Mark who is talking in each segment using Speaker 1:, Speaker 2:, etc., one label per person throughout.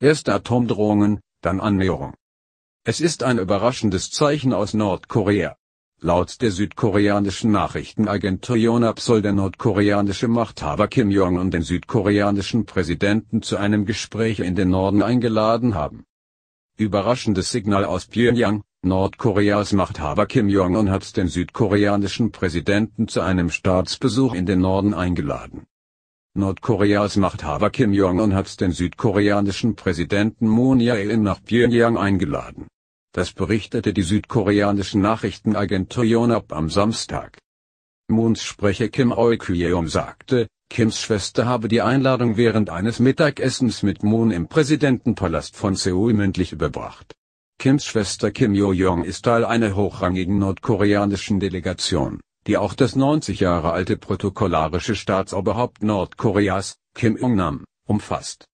Speaker 1: Erst Atomdrohungen, dann Annäherung. Es ist ein überraschendes Zeichen aus Nordkorea. Laut der südkoreanischen Nachrichtenagentur Yonhap soll der nordkoreanische Machthaber Kim Jong-un den südkoreanischen Präsidenten zu einem Gespräch in den Norden eingeladen haben. Überraschendes Signal aus Pyongyang, Nordkoreas Machthaber Kim Jong-un hat den südkoreanischen Präsidenten zu einem Staatsbesuch in den Norden eingeladen Nordkoreas Machthaber Kim Jong-un hat den südkoreanischen Präsidenten Moon Jae-in nach Pyongyang eingeladen. Das berichtete die südkoreanische Nachrichtenagentur Yonhap am Samstag. Moons Sprecher Kim Eul-kyeom sagte, Kims Schwester habe die Einladung während eines Mittagessens mit Moon im Präsidentenpalast von Seoul mündlich überbracht. Kims Schwester Kim Yo-jong ist Teil einer hochrangigen nordkoreanischen Delegation die auch das 90 Jahre alte protokollarische Staatsoberhaupt Nordkoreas, Kim Jong-nam, umfasst.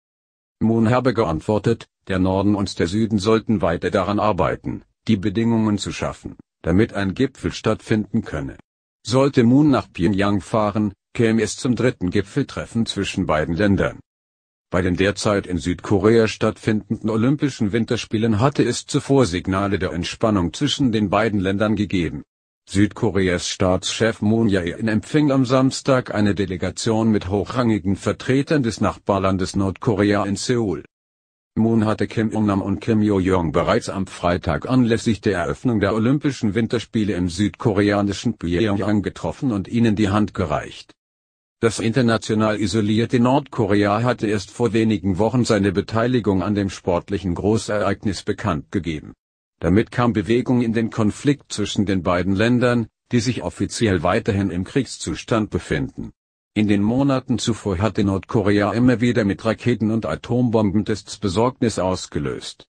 Speaker 1: Moon habe geantwortet, der Norden und der Süden sollten weiter daran arbeiten, die Bedingungen zu schaffen, damit ein Gipfel stattfinden könne. Sollte Moon nach Pyongyang fahren, käme es zum dritten Gipfeltreffen zwischen beiden Ländern. Bei den derzeit in Südkorea stattfindenden Olympischen Winterspielen hatte es zuvor Signale der Entspannung zwischen den beiden Ländern gegeben Südkoreas Staatschef Moon Jae-in empfing am Samstag eine Delegation mit hochrangigen Vertretern des Nachbarlandes Nordkorea in Seoul. Moon hatte Kim Il-nam und Kim Yo-jong bereits am Freitag anlässlich der Eröffnung der Olympischen Winterspiele im südkoreanischen Pyongyang getroffen und ihnen die Hand gereicht. Das international isolierte Nordkorea hatte erst vor wenigen Wochen seine Beteiligung an dem sportlichen Großereignis bekannt gegeben damit kam Bewegung in den Konflikt zwischen den beiden Ländern, die sich offiziell weiterhin im Kriegszustand befinden. In den Monaten zuvor hatte Nordkorea immer wieder mit Raketen und Atombombentests Besorgnis ausgelöst